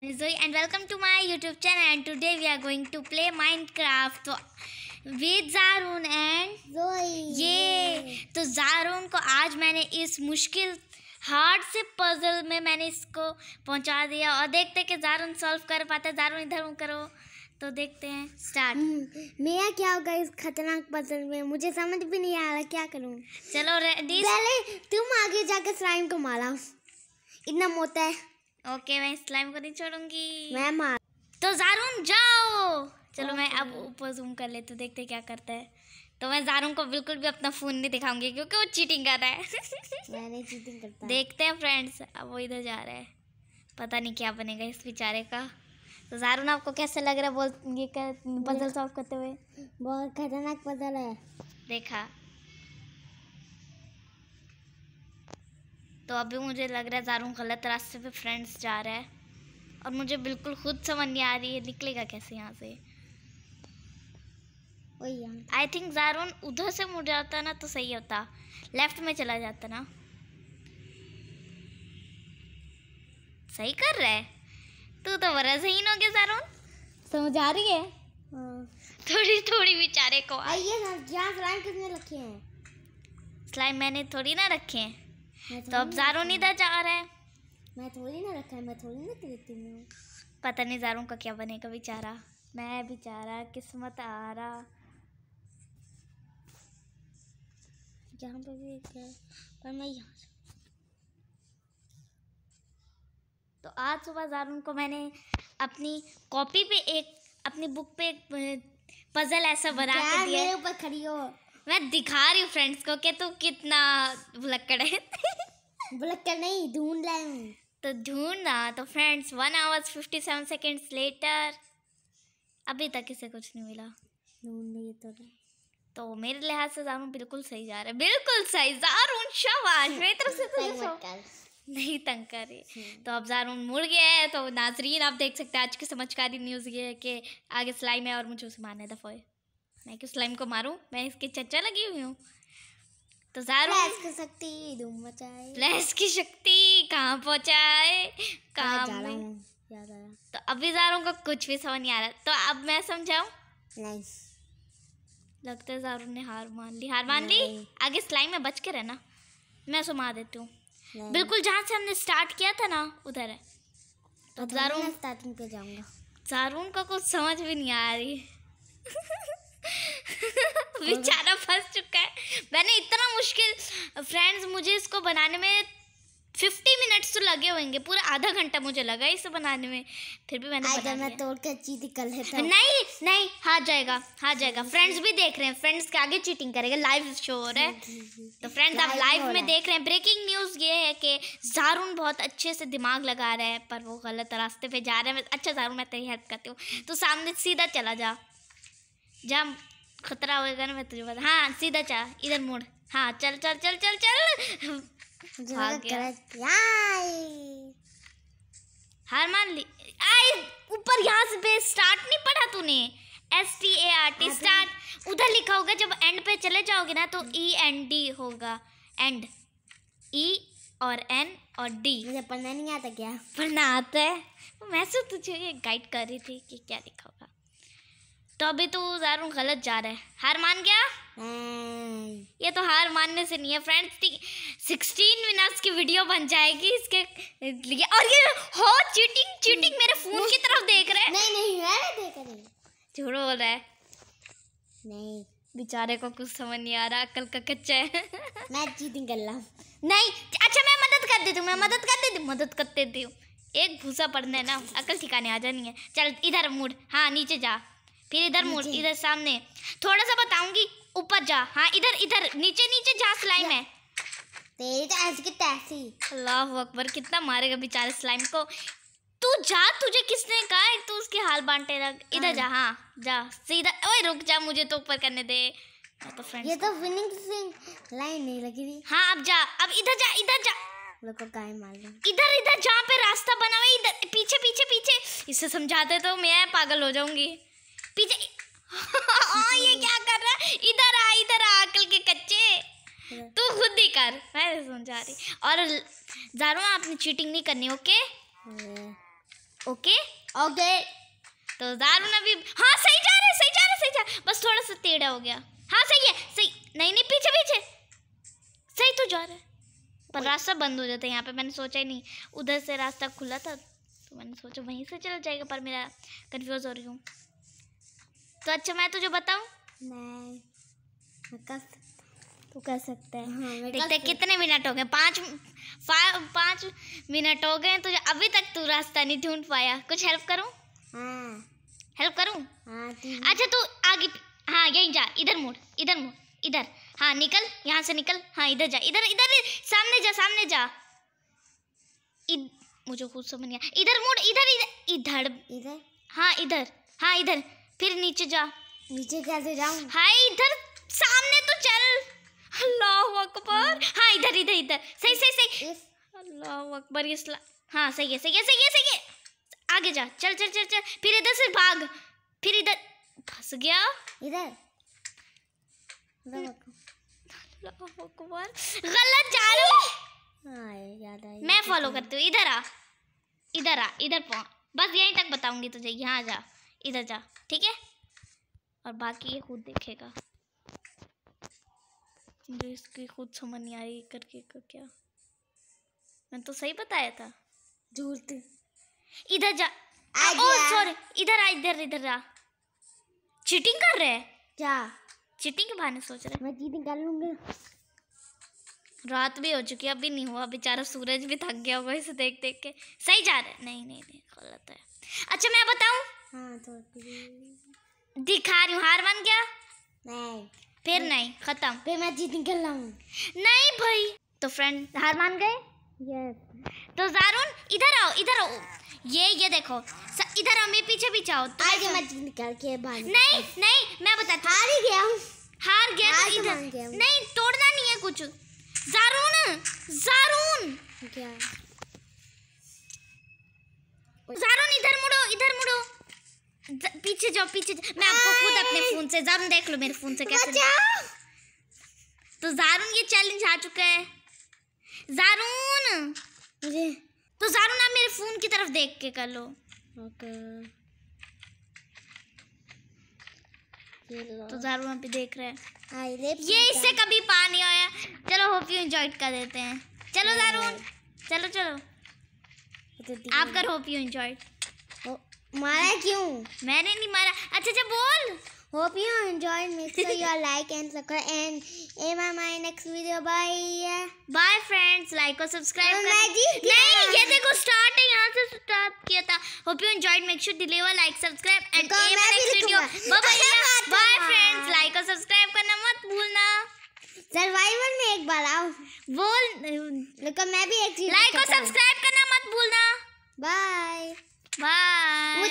Zoe and welcome to my YouTube channel and today we are going to play Minecraft तो with Zarun and Zoe ये तो Zarun को आज मैंने इस मुश्किल हार्ड से पजल में मैंने इसको पहुंचा दिया और देखते कि Zarun सॉल्व कर पाता है Zarun इधर हूँ करो तो देखते हैं स्टार्ट हम्म, मेरा क्या होगा इस खतरनाक पजल में मुझे समझ भी नहीं आ रहा क्या करूँ चलो रेडी पहले तुम आगे जाकर स्लाइम को मारा इतना मोटा है ओके मैं स्लाइम को नहीं छोड़ूंगी मैं मार तो जारून जाओ चलो मैं अब ऊपर जूम कर लेती हूँ देखते क्या करता है तो मैं जारून को बिल्कुल भी अपना फ़ोन नहीं दिखाऊंगी क्योंकि वो चीटिंग कर रहा है मैंने चीटिंग करता देखते हैं फ्रेंड्स अब वो इधर जा रहा है पता नहीं क्या बनेगा इस बेचारे का तो जारून आपको कैसे लग रहा है बोल ये पजल सॉल्व करते हुए बहुत खतरनाक पजल है देखा तो अभी मुझे लग रहा है दारू गलत रास्ते पे फ्रेंड्स जा रहा है और मुझे बिल्कुल खुद समझ नहीं आ रही है निकलेगा कैसे यहाँ से आई थिंक जारून उधर से मुड़ जाता ना तो सही होता लेफ्ट में चला जाता ना सही कर रहा है तू तो बड़ा सही हो गया जारून समझ आ रही है हाँ। थोड़ी थोड़ी बेचारे को आइए ना स्लाइम कितने रखे हैं स्लाइम मैंने थोड़ी ना रखे हैं तो अब जारू निदा जा रहा है मैं थोड़ी ना रखा है मैं थोड़ी ना देती हूँ पता नहीं जारू का क्या बनेगा बेचारा मैं बेचारा किस्मत आ रहा यहाँ पर भी एक है पर मैं यहाँ तो आज सुबह जारून को मैंने अपनी कॉपी पे एक अपनी बुक पे एक पजल ऐसा बना के दिया मेरे ऊपर खड़ी हो मैं दिखा रही हूँ फ्रेंड्स को कि तू कितना भुलक्कड़ है भुलक्कड़ नहीं ढूंढ रहा हूँ तो ढूंढ रहा तो friends one hours fifty seven seconds later अभी तक इसे कुछ नहीं मिला ढूंढ नहीं तो तो मेरे लिहाज से जारू बिल्कुल सही जा रहा है बिल्कुल सही जारून शाबाश मेरी तरफ से तो नहीं तंग कर रही हम्म। तो अब जारून मुड़ गया है तो नाजरीन आप देख सकते हैं आज की समझकारी न्यूज़ ये है कि आगे सिलाई में और मुझे उसे मारने दफोए मैं क्यों स्लाइम को मारूं मैं इसके चर्चा लगी हुई हूँ तो जारू सारू की शक्ति धूम मचाए फ्लैश की शक्ति कहाँ पहुँचाए कहाँ तो अभी जारू को कुछ भी समझ नहीं आ रहा तो अब मैं समझाऊँ नहीं लगता है जारू ने हार मान ली हार मान ली आगे स्लाइम में बच के रहना मैं सुमा देती हूँ बिल्कुल जहाँ से हमने स्टार्ट किया था ना उधर है तो सारून स्टार्टिंग पे जाऊँगा सारून को कुछ समझ भी नहीं आ रही बेचारा फंस चुका है मैंने इतना मुश्किल फ्रेंड्स मुझे इसको बनाने में फिफ्टी मिनट्स तो लगे होंगे पूरा आधा घंटा मुझे लगा इसे बनाने में फिर भी मैंने बना मैं तोड़ के चीट कर लेता नहीं नहीं हार जाएगा हार जाएगा फ्रेंड्स भी देख रहे हैं फ्रेंड्स के आगे चीटिंग करेगा लाइव शो हो रहा है तो फ्रेंड्स आप लाइव में देख रहे हैं ब्रेकिंग न्यूज़ ये है कि जारून बहुत अच्छे से दिमाग लगा रहे हैं पर वो गलत रास्ते पर जा रहे हैं अच्छा जारून मैं तेरी हेल्प करती हूँ तो सामने सीधा चला जा जहाँ खतरा होगा ना मैं तुझे बता हाँ सीधा चल इधर मोड़ हाँ चल चल चल चल चल हार मान ली आए ऊपर यहाँ से बे स्टार्ट नहीं पढ़ा तूने S T A R T start उधर लिखा होगा जब एंड पे चले जाओगे ना तो ई एन डी होगा एंड ई e और एन और डी मुझे पढ़ना नहीं आता क्या पढ़ना आता है मैं सिर्फ तुझे गाइड कर रही थी कि क्या लिखा होगा तो अभी तो ज़ारून गलत जा रहा है हार मान गया हम्म। ये तो हार मानने से नहीं है फ्रेंड्स सिक्सटीन मिनट्स की वीडियो बन जाएगी इसके लिए और ये हो चीटिंग चीटिंग मेरे फोन की तरफ देख रहे हैं नहीं नहीं मैं देख रही झूठ बोल रहा है नहीं बेचारे को कुछ समझ नहीं आ रहा अकल का कच्चा है मैं चीटिंग कर रहा नहीं अच्छा मैं मदद कर देती हूँ मैं मदद कर देती हूँ मदद कर देती हूँ एक भूसा पड़ना है ना अकल ठिकाने आ जानी है चल इधर मुड़ हाँ नीचे जा फिर इधर मुड़ इधर सामने थोड़ा सा बताऊंगी ऊपर जा हाँ इधर इधर नीचे नीचे जा स्लाइम है तेरी तो ऐसी की तैसी अल्लाह अकबर कितना मारेगा बेचारे स्लाइम को तू जा तुझे किसने कहा है तू उसके हाल बांटे रख इधर हाँ। जा हाँ जा सीधा ओए रुक जा मुझे तो ऊपर करने दे तो फ्रेंड्स ये तो विनिंग सिंह लाइन नहीं लगी थी हाँ अब जा अब इधर जा इधर जा लोगों गाय मार इधर इधर जहाँ पे रास्ता बना हुआ है इधर पीछे पीछे पीछे इससे समझाते तो मैं पागल हो जाऊंगी पीछे आ, ये क्या कर रहा है इधर आ इधर आ अकल के कच्चे तू खुद ही कर मैं समझा रही और जानू आपने चीटिंग नहीं करनी ओके ओके ओके तो दारुण अभी हाँ सही जा रहे सही जा रहे सही जा बस थोड़ा सा टेढ़ा हो गया हाँ सही है सही नहीं नहीं पीछे पीछे सही तो जा रहे पर रास्ता बंद हो जाता है यहाँ पे मैंने सोचा ही नहीं उधर से रास्ता खुला था तो मैंने सोचा वहीं से चला जाएगा पर मेरा कन्फ्यूज़ हो रही हूँ तो अच्छा मैं तुझे बताऊँ तू कर सकता है हाँ, देखते कितने मिनट हो गए पाँच पाँच मिनट हो गए तुझे अभी तक तू रास्ता नहीं ढूंढ पाया कुछ हेल्प करूँ हाँ हेल्प करूँ हाँ अच्छा तू आगे हाँ यहीं जा इधर मुड़ इधर मुड़ इधर हाँ निकल यहाँ से निकल हाँ इधर जा इधर इधर सामने जा सामने जा इद, मुझे खुद समझ नहीं आया इधर मुड़ इधर इधर इधर इधर हाँ इधर हाँ इधर फिर नीचे जा नीचे कैसे जाऊं हाय इधर सामने तो चल अल्लाह अकबर हाँ।, हाँ इधर इधर इधर सही सही सही अल्लाह अकबर ये हाँ सही है सही है सही है सही है आगे जा चल चल चल चल फिर इधर से भाग फिर इधर फंस गया इधर हम्म। गलत जा रहा हूँ मैं फॉलो करती हूँ इधर आ इधर आ इधर पहुँच बस यहीं तक बताऊंगी तुझे यहाँ जा इधर जा ठीक है और बाकी ये खुद देखेगा जो इसकी खुद समझ नहीं आ रही करके कर क्या मैं तो सही बताया था झूठ इधर जा ओ सॉरी इधर आ इधर इधर आ चीटिंग कर रहे हैं क्या चीटिंग के बहाने सोच रहे मैं चीटिंग कर लूंगा रात भी हो चुकी है अभी नहीं हुआ बेचारा सूरज भी थक गया होगा इसे देख देख के सही जा रहा है नहीं नहीं नहीं गलत है अच्छा मैं बताऊँ हाँ तो दिखा रही हूँ हार बन गया नहीं फिर नहीं नहीं खत्म फिर मैं जीत निकल रहा नहीं भाई तो फ्रेंड हार मान गए तो जारून इधर आओ इधर आओ ये ये देखो इधर आओ मेरे पीछे पीछे आओ तो आज मैं जीत निकल के बाहर नहीं नहीं मैं बता हार ही गया हूँ हार गया तो हार तो इधर नहीं तोड़ना नहीं है कुछ जारून जारून क्या जारून इधर मुड़ो इधर मुड़ो पीछे जाओ पीछे जाओ मैं आपको खुद अपने फोन से जारून देख लो मेरे फोन से कैसे तो जारून ये चैलेंज आ चुका है जारून मुझे तो जारून आप मेरे फोन की तरफ देख के कर लो ओके तो दारू वहाँ पे देख रहे हैं ये इससे कभी पानी आया चलो होप यू इंजॉय कर देते हैं चलो दारून चलो चलो तो आप कर होप यू इंजॉय मारा क्यों मैंने नहीं मारा अच्छा अच्छा बोल Hope you enjoyed. Make sure you like and subscribe. And aim on my next video. Bye. Bye friends. Like और सब्सक्राइब कर नहीं ये देखो स्टार्ट है यहाँ से स्टार्ट किया था hope you enjoyed make sure deliver like subscribe and M next video bye bye bye friends like और सब्सक्राइब करना मत भूलना सर्वाइवल में एक बार आओ बोल लेकिन मैं भी एक चीज लाइक और सब्सक्राइब करना मत भूलना बाय बाय